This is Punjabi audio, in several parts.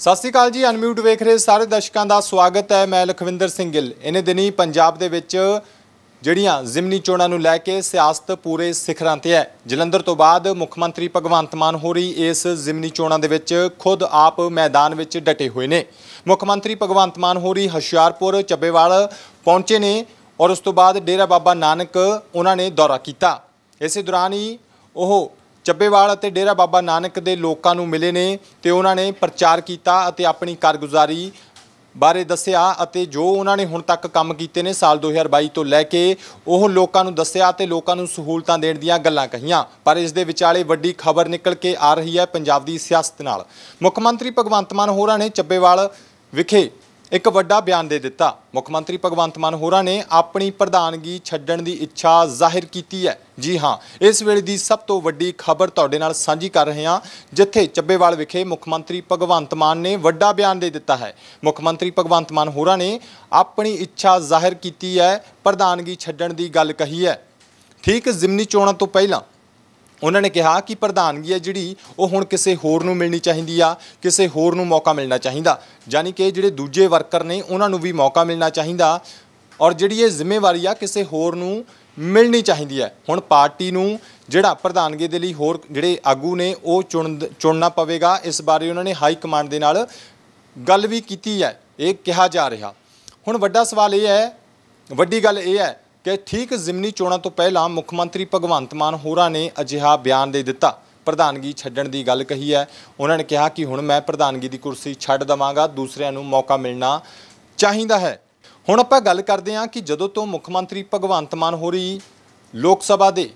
ਸਤਿ ਸ਼੍ਰੀ ਅਕਾਲ ਜੀ ਅਨਮਿਊਟ ਵੇਖ ਰਹੇ ਸਾਰੇ ਦਰਸ਼ਕਾਂ ਦਾ ਸਵਾਗਤ ਹੈ ਮੈਂ ਲਖਵਿੰਦਰ ਸਿੰਘ ਗਿੱਲ ਇਹਨੇ ਦਿਨੀ ਪੰਜਾਬ ਦੇ ਵਿੱਚ ਜਿਹੜੀਆਂ ਜ਼ਿਮਨੀ ਚੋਣਾਂ ਨੂੰ ਲੈ ਕੇ ਸਿਆਸਤ ਪੂਰੇ ਸਿਖਰਾਂ ਤੇ ਹੈ ਜਲੰਧਰ ਤੋਂ ਬਾਅਦ ਮੁੱਖ ਮੰਤਰੀ ਭਗਵੰਤ ਮਾਨ ਹੋਰੀ ਇਸ ਜ਼ਿਮਨੀ ਚੋਣਾਂ ਦੇ ਵਿੱਚ ਖੁਦ ਆਪ ਮੈਦਾਨ ਵਿੱਚ ਡਟੇ ਹੋਏ ਨੇ ਮੁੱਖ ਮੰਤਰੀ ਭਗਵੰਤ ਮਾਨ ਹੋਰੀ ਹਸ਼ਿਆਰਪੁਰ ਚੱਬੇਵਾਲ ਪਹੁੰਚੇ ਨੇ ਔਰ ਉਸ ਤੋਂ ਬਾਅਦ ਡੇਰਾ ਬਾਬਾ ਨਾਨਕ ਉਹਨਾਂ ਨੇ ਦੌਰਾ ਕੀਤਾ ਇਸੇ ਦੌਰਾਨ ਹੀ ਉਹ ਚੱਬੇਵਾਲ ਅਤੇ ਡੇਰਾ ਬਾਬਾ ਨਾਨਕ ਦੇ ਲੋਕਾਂ ਨੂੰ ਮਿਲੇ ਨੇ ਤੇ ਉਹਨਾਂ ਨੇ ਪ੍ਰਚਾਰ ਕੀਤਾ ਅਤੇ ਆਪਣੀ ਕਾਰਗੁਜ਼ਾਰੀ ਬਾਰੇ ਦੱਸਿਆ ਅਤੇ ਜੋ ਉਹਨਾਂ ਨੇ ਹੁਣ ਤੱਕ ਕੰਮ ਕੀਤੇ ਨੇ ਸਾਲ 2022 ਤੋਂ ਲੈ ਕੇ ਉਹ ਲੋਕਾਂ ਨੂੰ ਦੱਸਿਆ ਤੇ ਲੋਕਾਂ ਨੂੰ ਸਹੂਲਤਾਂ ਦੇਣ ਦੀਆਂ ਗੱਲਾਂ ਕਹੀਆਂ ਪਰ ਇਸ ਦੇ ਵਿਚਾਲੇ ਵੱਡੀ ਖਬਰ ਨਿਕਲ ਕੇ ਆ ਰਹੀ ਹੈ ਪੰਜਾਬ ਦੀ ਸਿਆਸਤ ਨਾਲ ਮੁੱਖ ਮੰਤਰੀ ਭਗਵੰਤ ਮਾਨ ਹੋਰਾਂ ਨੇ ਚੱਬੇਵਾਲ ਵਿਖੇ ਇੱਕ ਵੱਡਾ ਬਿਆਨ ਦੇ ਦਿੱਤਾ ਮੁੱਖ ਮੰਤਰੀ ਭਗਵੰਤ ਮਾਨ ਹੋਰਾਂ ਨੇ ਆਪਣੀ ਪ੍ਰਧਾਨਗੀ ਛੱਡਣ ਦੀ ਇੱਛਾ ਜ਼ਾਹਿਰ ਕੀਤੀ ਹੈ ਜੀ ਹਾਂ ਇਸ ਵੇਲੇ ਦੀ ਸਭ ਤੋਂ ਵੱਡੀ ਖਬਰ ਤੁਹਾਡੇ ਨਾਲ ਸਾਂਝੀ ਕਰ ਰਹੇ ਹਾਂ ਜਿੱਥੇ ਚੱਬੇਵਾਲ ਵਿਖੇ ਮੁੱਖ ਮੰਤਰੀ ਭਗਵੰਤ ਮਾਨ ਨੇ ਵੱਡਾ ਬਿਆਨ ਦੇ ਦਿੱਤਾ ਹੈ ਮੁੱਖ ਮੰਤਰੀ ਭਗਵੰਤ ਮਾਨ ਹੋਰਾਂ ਨੇ ਆਪਣੀ ਇੱਛਾ ਜ਼ਾਹਿਰ ਕੀਤੀ ਹੈ ਪ੍ਰਧਾਨਗੀ ਛੱਡਣ ਦੀ ਗੱਲ ਕਹੀ ਹੈ ਠੀਕ ਜ਼ਿਮਨੀ ਚੋਣਾਂ ਤੋਂ ਪਹਿਲਾਂ ਉਹਨਾਂ ਨੇ ਕਿਹਾ ਕਿ ਪ੍ਰਧਾਨਗੀ ਹੈ ਜਿਹੜੀ ਉਹ ਹੁਣ ਕਿਸੇ ਹੋਰ ਨੂੰ ਮਿਲਣੀ ਚਾਹੀਦੀ ਆ ਕਿਸੇ ਹੋਰ ਨੂੰ ਮੌਕਾ ਮਿਲਣਾ ਚਾਹੀਦਾ ਯਾਨੀ ਕਿ ਜਿਹੜੇ ਦੂਜੇ ਵਰਕਰ ਨੇ ਉਹਨਾਂ ਨੂੰ ਵੀ ਮੌਕਾ ਮਿਲਣਾ ਚਾਹੀਦਾ ਔਰ ਜਿਹੜੀ ਇਹ ਜ਼ਿੰਮੇਵਾਰੀ ਆ ਕਿਸੇ ਹੋਰ ਨੂੰ ਮਿਲਣੀ ਚਾਹੀਦੀ ਹੈ ਹੁਣ ਪਾਰਟੀ ਨੂੰ ਜਿਹੜਾ ਪ੍ਰਧਾਨਗੀ ਦੇ ਲਈ ਹੋਰ ਜਿਹੜੇ ਆਗੂ ਨੇ ਉਹ ਚੁਣ ਚੁਣਨਾ ਪਵੇਗਾ ਇਸ ਬਾਰੇ ਉਹਨਾਂ ਨੇ ਹਾਈ ਕਮਾਂਡ ਦੇ ਨਾਲ ਗੱਲ ਵੀ ਕੀਤੀ ਹੈ ਇਹ ਕਿਹਾ ਜਾ ਰਿਹਾ ਹੁਣ ਵੱਡਾ ਸਵਾਲ ਇਹ ਹੈ ਵੱਡੀ ਗੱਲ ਇਹ ਹੈ ਕਿ ਠੀਕ ਜ਼ਿਮਨੀ ਚੋਣਾਂ ਤੋਂ ਪਹਿਲਾਂ ਮੁੱਖ ਮੰਤਰੀ ਭਗਵੰਤ ਮਾਨ ਹੋਰਾਂ ਨੇ ਅਜਿਹਾ ਬਿਆਨ ਦੇ ਦਿੱਤਾ ਪ੍ਰਧਾਨਗੀ ਛੱਡਣ ਦੀ ਗੱਲ ਕਹੀ ਹੈ ਉਹਨਾਂ ਨੇ ਕਿਹਾ ਕਿ ਹੁਣ ਮੈਂ ਪ੍ਰਧਾਨਗੀ ਦੀ ਕੁਰਸੀ ਛੱਡ ਦਵਾਂਗਾ ਦੂਸਰਿਆਂ ਨੂੰ ਮੌਕਾ ਮਿਲਣਾ ਚਾਹੀਦਾ ਹੈ ਹੁਣ ਆਪਾਂ ਗੱਲ ਕਰਦੇ ਹਾਂ ਕਿ ਜਦੋਂ ਤੋਂ ਮੁੱਖ ਮੰਤਰੀ ਭਗਵੰਤ ਮਾਨ ਹੋਰੀ ਲੋਕ ਸਭਾ ਦੇ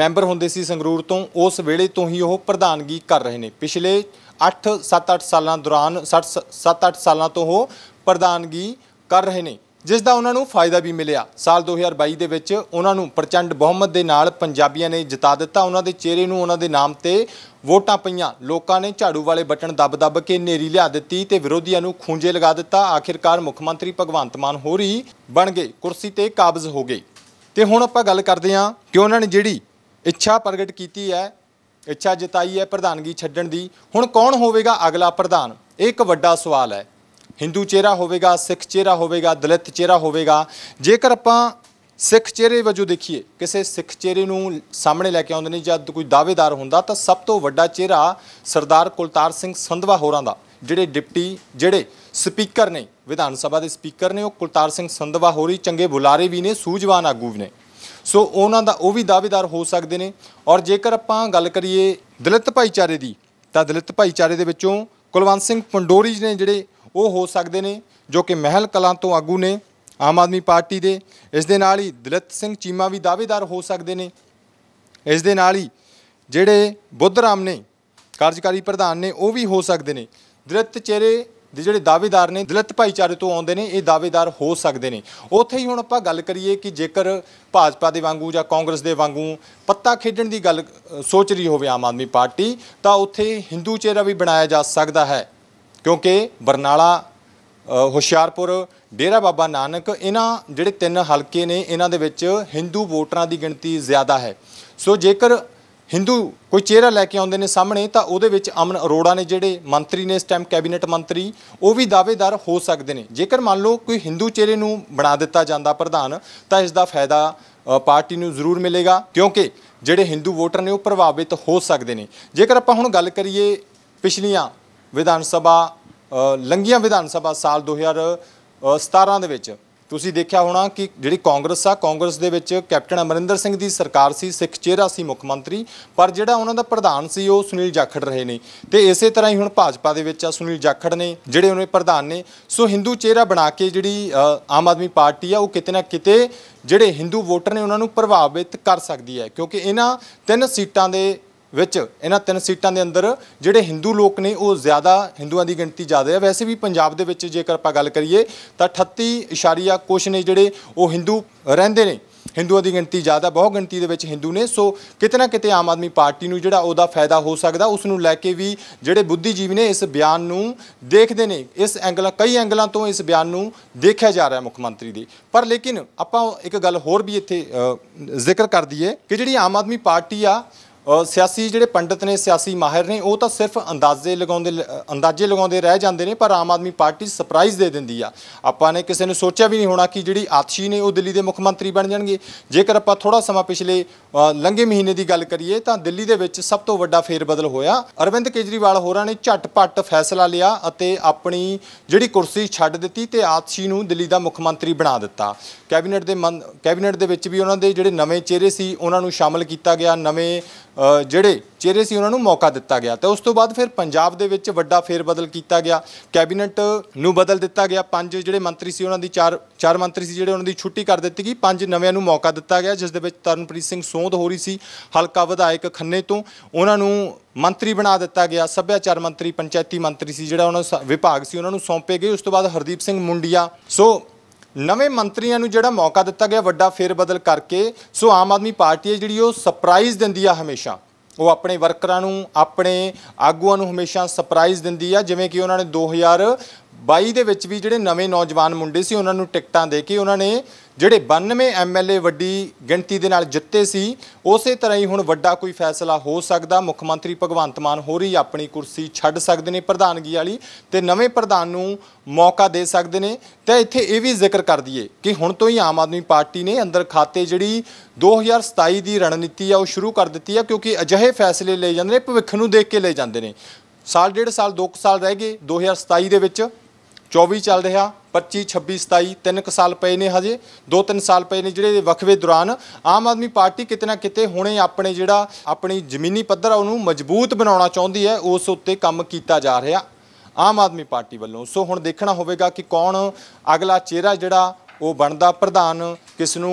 ਮੈਂਬਰ ਹੁੰਦੇ ਸੀ ਸੰਗਰੂਰ ਤੋਂ ਉਸ ਵੇਲੇ ਤੋਂ ਹੀ ਉਹ ਪ੍ਰਧਾਨਗੀ ਕਰ ਰਹੇ ਨੇ ਪਿਛਲੇ 8 7-8 ਸਾਲਾਂ ਦੌਰਾਨ 7-8 ਸਾਲਾਂ ਤੋਂ ਉਹ ਪ੍ਰਧਾਨਗੀ ਕਰ ਰਹੇ ਨੇ ਜਿਸ ਦਾ ਉਹਨਾਂ ਨੂੰ ਫਾਇਦਾ ਵੀ ਮਿਲਿਆ ਸਾਲ 2022 ਦੇ ਵਿੱਚ ਉਹਨਾਂ ਨੂੰ ਪ੍ਰਚੰਡ ਬਹੁਮਤ ਦੇ ਨਾਲ ਪੰਜਾਬੀਆਂ ਨੇ ਜਿਤਾ ਦਿੱਤਾ ਉਹਨਾਂ ਦੇ ਚਿਹਰੇ ਨੂੰ ਉਹਨਾਂ ਦੇ ਨਾਮ ਤੇ ਵੋਟਾਂ ਪਈਆਂ ਲੋਕਾਂ ਨੇ ਝਾੜੂ ਵਾਲੇ ਬਟਨ ਦੱਬ-ਦੱਬ ਕੇ ਨੇਰੀ ਲਿਆ ਦਿੱਤੀ ਤੇ ਵਿਰੋਧੀਆਂ ਨੂੰ ਖੂੰਜੇ ਲਗਾ ਦਿੱਤਾ ਆਖਿਰਕਾਰ ਮੁੱਖ ਮੰਤਰੀ ਭਗਵੰਤ ਮਾਨ ਹੋਰੀ ਬਣ ਗਏ ਕੁਰਸੀ ਤੇ ਕਾਬਜ਼ ਹੋ ਗਏ ਤੇ ਹੁਣ ਆਪਾਂ ਗੱਲ ਕਰਦੇ ਹਾਂ ਕਿ ਉਹਨਾਂ ਨੇ ਜਿਹੜੀ ਇੱਛਾ ਪ੍ਰਗਟ ਕੀਤੀ ਹੈ ਇੱਛਾ ਜਤਾਈ ਹੈ ਪ੍ਰਧਾਨਗੀ ਛੱਡਣ ਦੀ ਹੁਣ ਕੌਣ ਹੋਵੇਗਾ ਅਗਲਾ ਪ੍ਰਧਾਨ ਇਹ ਇੱਕ ਵੱਡਾ ਸਵਾਲ ਹੈ ਹਿੰਦੂ ਚਿਹਰਾ ਹੋਵੇਗਾ ਸਿੱਖ ਚਿਹਰਾ ਹੋਵੇਗਾ ਦਲਿਤ ਚਿਹਰਾ ਹੋਵੇਗਾ ਜੇਕਰ ਆਪਾਂ ਸਿੱਖ ਚਿਹਰੇ ਵਜੋਂ ਦੇਖੀਏ ਕਿਸੇ ਸਿੱਖ ਚਿਹਰੇ ਨੂੰ ਸਾਹਮਣੇ ਲੈ ਕੇ ਆਉਂਦੇ ਨੇ ਜਦ ਕੋਈ ਦਾਅਵੇਦਾਰ ਹੁੰਦਾ ਤਾਂ ਸਭ ਤੋਂ ਵੱਡਾ ਚਿਹਰਾ ਸਰਦਾਰ ਕੁਲਤਾਰ ਸਿੰਘ ਸੰਧਵਾ ਹੋਰਾਂ ਦਾ ਜਿਹੜੇ ਡਿਪਟੀ ਜਿਹੜੇ ਸਪੀਕਰ ਨੇ ਵਿਧਾਨ ਸਭਾ ਦੇ ਸਪੀਕਰ ਨੇ ਉਹ ਕੁਲਤਾਰ ਸਿੰਘ ਸੰਧਵਾ ਹੋਰੀ ਚੰਗੇ ਬੁਲਾਰੇ ਵੀ ਨੇ ਸੂਝਵਾਨ ਆਗੂ ਵੀ ਨੇ ਸੋ ਉਹਨਾਂ ਦਾ ਉਹ ਵੀ ਦਾਅਵੇਦਾਰ ਹੋ ਸਕਦੇ ਨੇ ਔਰ ਜੇਕਰ ਆਪਾਂ ਗੱਲ ਕਰੀਏ ਦਲਿਤ ਭਾਈਚਾਰੇ ਦੀ ਤਾਂ ਦਲਿਤ ਭਾਈਚਾਰੇ ਦੇ ਵਿੱਚੋਂ ਕੁਲਵੰਤ ਸਿੰਘ ਪੰਡੋਰੀ ਨੇ ਜਿਹੜੇ ਉਹ ਹੋ ਸਕਦੇ ਨੇ ਜੋ ਕਿ ਮਹਿਲ ਕਲਾਂ ਤੋਂ ਆਗੂ ਨੇ ਆਮ ਆਦਮੀ ਪਾਰਟੀ ਦੇ ਇਸ ਦੇ ਨਾਲ ਹੀ ਦਲਿਤ ਸਿੰਘ ਚੀਮਾ ਵੀ ਦਾਅਵੇਦਾਰ ਹੋ ਸਕਦੇ ਨੇ ਇਸ ਦੇ ਨਾਲ ਹੀ ਜਿਹੜੇ ਬੁੱਧਰਾਮ ਨੇ ਕਾਰਜਕਾਰੀ ਪ੍ਰਧਾਨ ਨੇ ਉਹ ਵੀ ਹੋ ਸਕਦੇ ਨੇ ਦਲਿਤ ਚਿਹਰੇ ਦੇ ਜਿਹੜੇ ਦਾਅਵੇਦਾਰ ਨੇ ਦਲਿਤ ਭਾਈਚਾਰੇ ਤੋਂ ਆਉਂਦੇ ਨੇ ਇਹ ਦਾਅਵੇਦਾਰ ਹੋ ਸਕਦੇ ਨੇ ਉੱਥੇ ਹੀ ਹੁਣ ਆਪਾਂ ਗੱਲ ਕਰੀਏ ਕਿ ਜੇਕਰ ਭਾਜਪਾ ਦੇ ਵਾਂਗੂ ਜਾਂ ਕਾਂਗਰਸ ਦੇ ਵਾਂਗੂ ਪੱਤਾ ਖੇਡਣ ਦੀ ਗੱਲ ਸੋਚ ਰਹੀ ਹੋਵੇ ਆਮ ਆਦਮੀ ਪਾਰਟੀ ਤਾਂ ਉੱਥੇ ਹਿੰਦੂ ਚਿਹਰਾ ਵੀ ਬਣਾਇਆ ਜਾ ਸਕਦਾ ਹੈ ਕਿਉਂਕਿ ਬਰਨਾਲਾ ਹੁਸ਼ਿਆਰਪੁਰ ਡੇਰਾ ਬਾਬਾ ਨਾਨਕ ਇਹਨਾਂ ਜਿਹੜੇ ਤਿੰਨ ਹਲਕੇ ਨੇ ਇਹਨਾਂ ਦੇ ਵਿੱਚ ਹਿੰਦੂ ਵੋਟਰਾਂ ਦੀ ਗਿਣਤੀ ਜ਼ਿਆਦਾ ਹੈ ਸੋ ਜੇਕਰ ਹਿੰਦੂ ਕੋਈ ਚਿਹਰਾ ਲੈ ਕੇ ਆਉਂਦੇ ਨੇ ਸਾਹਮਣੇ ਤਾਂ ਉਹਦੇ ਵਿੱਚ ਅਮਨ ਅਰੋੜਾ ਨੇ ਜਿਹੜੇ ਮੰਤਰੀ ਨੇ ਇਸ ਟਾਈਮ ਕੈਬਨਿਟ ਮੰਤਰੀ ਉਹ ਵੀ ਦਾਅਵੇਦਾਰ ਹੋ ਸਕਦੇ ਨੇ ਜੇਕਰ ਮੰਨ ਲਓ ਕੋਈ ਹਿੰਦੂ ਚਿਹਰੇ ਨੂੰ ਬਣਾ ਦਿੱਤਾ ਜਾਂਦਾ ਪ੍ਰਧਾਨ ਤਾਂ ਇਸ ਦਾ ਫਾਇਦਾ ਪਾਰਟੀ ਨੂੰ ਜ਼ਰੂਰ ਮਿਲੇਗਾ ਕਿਉਂਕਿ ਜਿਹੜੇ ਹਿੰਦੂ ਵੋਟਰ ਨੇ ਉਹ ਪ੍ਰਭਾਵਿਤ ਹੋ ਸਕਦੇ ਨੇ ਜੇਕਰ ਆਪਾਂ ਹੁਣ ਗੱਲ ਕਰੀਏ ਪਿਛਲੀਆਂ ਵਿਧਾਨ ਸਭਾ ਲੰਗੀਆਂ ਵਿਧਾਨ ਸਭਾ ਸਾਲ 2017 ਦੇ ਵਿੱਚ ਤੁਸੀਂ ਦੇਖਿਆ ਹੋਣਾ ਕਿ ਜਿਹੜੀ ਕਾਂਗਰਸ ਆ ਕਾਂਗਰਸ ਦੇ ਵਿੱਚ ਕੈਪਟਨ ਅਮਰਿੰਦਰ ਸਿੰਘ ਦੀ ਸਰਕਾਰ ਸੀ ਸਿੱਖ ਚਿਹਰਾ ਸੀ ਮੁੱਖ ਮੰਤਰੀ ਪਰ ਜਿਹੜਾ ਉਹਨਾਂ ਦਾ ਪ੍ਰਧਾਨ ਸੀ ਉਹ ਸੁਨੀਲ ਜਾਖੜ ਰਹੇ ਨੇ ਤੇ ਇਸੇ ਤਰ੍ਹਾਂ ਹੀ ਹੁਣ ਭਾਜਪਾ ਦੇ ਵਿੱਚ ਆ ਸੁਨੀਲ ਜਾਖੜ ਨੇ ਜਿਹੜੇ ਉਹਨੇ ਪ੍ਰਧਾਨ ਨੇ ਸੋ ਹਿੰਦੂ ਚਿਹਰਾ ਬਣਾ ਕੇ ਜਿਹੜੀ ਆਮ ਆਦਮੀ ਪਾਰਟੀ ਆ ਉਹ ਕਿਤੇ ਨਾ ਕਿਤੇ ਜਿਹੜੇ ਹਿੰਦੂ ਵੋਟਰ ਨੇ ਉਹਨਾਂ ਨੂੰ ਪ੍ਰਭਾਵਿਤ ਕਰ ਸਕਦੀ ਹੈ ਕਿਉਂਕਿ ਇਹਨਾਂ ਤਿੰਨ ਸੀਟਾਂ ਦੇ ਵਿੱਚ ਇਹਨਾਂ ਤਿੰਨ ਸੀਟਾਂ ਦੇ ਅੰਦਰ ਜਿਹੜੇ ਹਿੰਦੂ ਲੋਕ ਨੇ ਉਹ ਜ਼ਿਆਦਾ ਹਿੰਦੂਆਂ ਦੀ ਗਿਣਤੀ ਜ਼ਿਆਦਾ ਹੈ ਵੈਸੇ ਵੀ ਪੰਜਾਬ ਦੇ ਵਿੱਚ ਜੇਕਰ ਆਪਾਂ ਗੱਲ ਕਰੀਏ ਤਾਂ 38 ਕੁਛ ਨੇ ਜਿਹੜੇ ਉਹ ਹਿੰਦੂ ਰਹਿੰਦੇ ਨੇ ਹਿੰਦੂਆਂ ਦੀ ਗਿਣਤੀ ਜ਼ਿਆਦਾ ਬਹੁ ਗਿਣਤੀ ਦੇ ਵਿੱਚ ਹਿੰਦੂ ਨੇ ਸੋ ਕਿਤਨਾ ਕਿਤੇ ਆਮ ਆਦਮੀ ਪਾਰਟੀ ਨੂੰ ਜਿਹੜਾ ਉਹਦਾ ਫਾਇਦਾ ਹੋ ਸਕਦਾ ਉਸ ਨੂੰ ਲੈ ਕੇ ਵੀ ਜਿਹੜੇ ਬੁੱਧੀਜੀਵੀ ਨੇ ਇਸ ਬਿਆਨ ਨੂੰ ਦੇਖਦੇ ਨੇ ਇਸ ਐਂਗਲਾਂ ਕਈ ਐਂਗਲਾਂ ਤੋਂ ਇਸ ਬਿਆਨ ਨੂੰ ਦੇਖਿਆ ਜਾ ਰਿਹਾ ਮੁੱਖ ਮੰਤਰੀ ਦੇ ਪਰ ਲੇਕਿਨ ਆਪਾਂ ਇੱਕ ਗੱਲ ਹੋਰ ਵੀ ਇੱਥੇ ਜ਼ਿਕਰ ਕਰ ਦਈਏ ਕਿ ਜਿਹੜੀ ਆਮ ਆਦਮੀ ਪਾਰਟੀ ਆ ਸਿਆਸੀ ਜਿਹੜੇ ਪੰਡਤ ਨੇ ਸਿਆਸੀ ਮਾਹਿਰ ਨੇ ਉਹ ਤਾਂ ਸਿਰਫ ਅੰਦਾਜ਼ੇ ਲਗਾਉਂਦੇ ਅੰਦਾਜ਼ੇ ਲਗਾਉਂਦੇ ਰਹਿ ਜਾਂਦੇ ਨੇ ਪਰ ਆਮ ਆਦਮੀ ਪਾਰਟੀ ਸਰਪ੍ਰਾਈਜ਼ ਦੇ ਦਿੰਦੀ ਆ ਆਪਾਂ ਨੇ ਕਿਸੇ ਨੇ ਸੋਚਿਆ ਵੀ ਨਹੀਂ ਹੋਣਾ ਕਿ ਜਿਹੜੀ ਆਤਸ਼ੀ ਨੇ ਉਹ ਦਿੱਲੀ ਦੇ ਮੁੱਖ ਮੰਤਰੀ ਬਣ ਜਾਣਗੇ ਜੇਕਰ ਆਪਾਂ ਥੋੜਾ ਸਮਾਂ ਪਿਛਲੇ ਲੰਘੇ ਮਹੀਨੇ ਦੀ ਗੱਲ ਕਰੀਏ ਤਾਂ ਦਿੱਲੀ ਦੇ ਵਿੱਚ ਸਭ ਤੋਂ ਵੱਡਾ ਫੇਰ ਬਦਲ ਹੋਇਆ ਅਰਵਿੰਦ ਕੇਜਰੀਵਾਲ ਹੋਰਾਂ ਨੇ ਝਟਪਟ ਫੈਸਲਾ ਲਿਆ ਅਤੇ ਆਪਣੀ ਜਿਹੜੀ ਕੁਰਸੀ ਛੱਡ ਦਿੱਤੀ ਤੇ ਆਤਸ਼ੀ ਨੂੰ ਦਿੱਲੀ ਦਾ ਮੁੱਖ ਮੰਤਰੀ ਬਣਾ ਦਿੱਤਾ ਕੈਬਨਿਟ ਦੇ ਕੈਬਨਿਟ ਦੇ ਵਿੱਚ ਵੀ ਉਹਨਾਂ ਦੇ ਜਿਹੜੇ ਨਵੇਂ ਚਿਹਰੇ ਸੀ ਉਹਨਾਂ ਨੂੰ ਸ਼ਾਮਲ ਕੀਤਾ ਗਿਆ ਨਵੇਂ ਜਿਹੜੇ ਚਿਹਰੇ ਸੀ ਉਹਨਾਂ ਨੂੰ ਮੌਕਾ ਦਿੱਤਾ ਗਿਆ ਤੇ ਉਸ ਤੋਂ ਬਾਅਦ ਫਿਰ ਪੰਜਾਬ ਦੇ ਵਿੱਚ ਵੱਡਾ ਫੇਰਬਦਲ ਕੀਤਾ ਗਿਆ ਕੈਬਨਿਟ ਨੂੰ ਬਦਲ ਦਿੱਤਾ ਗਿਆ ਪੰਜ ਜਿਹੜੇ ਮੰਤਰੀ ਸੀ ਉਹਨਾਂ ਦੀ ਚਾਰ ਚਾਰ ਮੰਤਰੀ ਸੀ ਜਿਹੜੇ ਉਹਨਾਂ ਦੀ ਛੁੱਟੀ ਕਰ ਦਿੱਤੀ ਗਈ ਪੰਜ ਨਵਿਆਂ ਨੂੰ ਮੌਕਾ ਦਿੱਤਾ ਗਿਆ ਜਿਸ ਦੇ ਵਿੱਚ ਤਰਨਪ੍ਰੀਤ ਸਿੰਘ ਸੋਧ ਹੋ ਰਹੀ ਸੀ ਹਲਕਾ ਵਿਧਾਇਕ ਖੰਨੇ ਤੋਂ ਉਹਨਾਂ ਨੂੰ ਮੰਤਰੀ ਬਣਾ ਦਿੱਤਾ ਗਿਆ ਸੱਭਿਆਚਾਰ ਮੰਤਰੀ ਪੰਚਾਇਤੀ ਮੰਤਰੀ ਸੀ ਜਿਹੜਾ ਉਹਨਾਂ ਵਿਭਾਗ ਸੀ ਉਹਨਾਂ ਨੂੰ ਸੌਂਪੇ ਗਏ ਉਸ ਤੋਂ ਬਾਅਦ ਹਰਦੀਪ ਸਿੰਘ ਮੁੰਡੀਆ ਸੋ ਨਵੇਂ ਮੰਤਰੀਆਂ ਨੂੰ ਜਿਹੜਾ ਮੌਕਾ ਦਿੱਤਾ ਗਿਆ ਵੱਡਾ ਫੇਰ ਬਦਲ ਕਰਕੇ ਸੋ ਆਮ ਆਦਮੀ ਪਾਰਟੀ ਹੈ ਜਿਹੜੀ ਉਹ ਸਰਪ੍ਰਾਈਜ਼ ਦਿੰਦੀ ਆ ਹਮੇਸ਼ਾ ਉਹ ਆਪਣੇ ਵਰਕਰਾਂ ਨੂੰ ਆਪਣੇ ਆਗੂਆਂ ਨੂੰ ਹਮੇਸ਼ਾ ਸਰਪ੍ਰਾਈਜ਼ ਦਿੰਦੀ ਆ ਜਿਵੇਂ ਕਿ ਉਹਨਾਂ ਨੇ 2022 ਦੇ ਵਿੱਚ ਵੀ ਜਿਹੜੇ ਨਵੇਂ ਨੌਜਵਾਨ ਮੁੰਡੇ ਸੀ ਉਹਨਾਂ ਨੂੰ ਟਿਕਟਾਂ ਦੇ ਕੇ ਉਹਨਾਂ ਨੇ ਜਿਹੜੇ 92 ਐਮਐਲਏ ਵੱਡੀ ਗਿਣਤੀ ਦੇ ਨਾਲ ਜਿੱਤੇ ਸੀ ਉਸੇ ਤਰ੍ਹਾਂ ਹੀ ਹੁਣ ਵੱਡਾ ਕੋਈ ਫੈਸਲਾ ਹੋ ਸਕਦਾ ਮੁੱਖ ਮੰਤਰੀ ਭਗਵੰਤ ਮਾਨ ਹੋਰੀ ਆਪਣੀ ਕੁਰਸੀ ਛੱਡ ਸਕਦੇ ਨੇ ਪ੍ਰਧਾਨਗੀ ਵਾਲੀ ਤੇ ਨਵੇਂ ਪ੍ਰਧਾਨ ਨੂੰ ਮੌਕਾ ਦੇ ਸਕਦੇ ਨੇ ਤੇ ਇੱਥੇ ਇਹ ਵੀ ਜ਼ਿਕਰ ਕਰ ਦਈਏ ਕਿ ਹੁਣ ਤੋਂ ਹੀ ਆਮ ਆਦਮੀ ਪਾਰਟੀ ਨੇ ਅੰਦਰ ਖਾਤੇ ਜਿਹੜੀ 2027 ਦੀ ਰਣਨੀਤੀ ਆ ਉਹ ਸ਼ੁਰੂ ਕਰ ਦਿੱਤੀ ਆ ਕਿਉਂਕਿ ਅਜਿਹੇ ਫੈਸਲੇ ਲਏ ਜਾਂਦੇ ਨੇ ਭਵਿੱਖ ਨੂੰ ਦੇਖ ਕੇ ਲਏ ਜਾਂਦੇ ਨੇ ਸਾਲ ਡੇਢ ਸਾਲ ਦੋ ਸਾਲ ਰਹਿ ਗਏ 2027 ਦੇ ਵਿੱਚ 24 ਚੱਲ ਰਿਹਾ 25 26 27 ਤਿੰਨ ਸਾਲ ਪਏ ਨੇ ਹਜੇ ਦੋ ਤਿੰਨ ਸਾਲ ਪਏ ਨੇ ਜਿਹੜੇ ਵਖਵੇ ਦੌਰਾਨ ਆਮ ਆਦਮੀ ਪਾਰਟੀ ਕਿਤੇ ਨਾ ਕਿਤੇ ਹੁਣੇ ਆਪਣੇ ਜਿਹੜਾ ਆਪਣੀ ਜ਼ਮੀਨੀ ਪੱਧਰ ਉਹਨੂੰ ਮਜ਼ਬੂਤ ਬਣਾਉਣਾ ਚਾਹੁੰਦੀ ਹੈ ਉਸ ਉੱਤੇ ਕੰਮ ਕੀਤਾ ਜਾ ਰਿਹਾ ਆਮ ਆਦਮੀ ਪਾਰਟੀ ਵੱਲੋਂ ਸੋ ਹੁਣ ਦੇਖਣਾ ਹੋਵੇਗਾ ਕਿ ਕੌਣ ਅਗਲਾ ਚਿਹਰਾ ਜਿਹੜਾ ਉਹ ਬਣਦਾ ਪ੍ਰਧਾਨ ਕਿਸ ਨੂੰ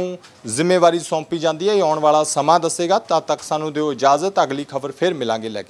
ਜ਼ਿੰਮੇਵਾਰੀ ਸੌਂਪੀ ਜਾਂਦੀ ਹੈ ਇਹ ਆਉਣ ਵਾਲਾ ਸਮਾਂ ਦੱਸੇਗਾ ਤਦ ਤੱਕ ਸਾਨੂੰ ਦਿਓ ਇਜਾਜ਼ਤ ਅਗਲੀ ਖਬਰ ਫੇਰ ਮਿਲਾਂਗੇ ਲੈ ਕੇ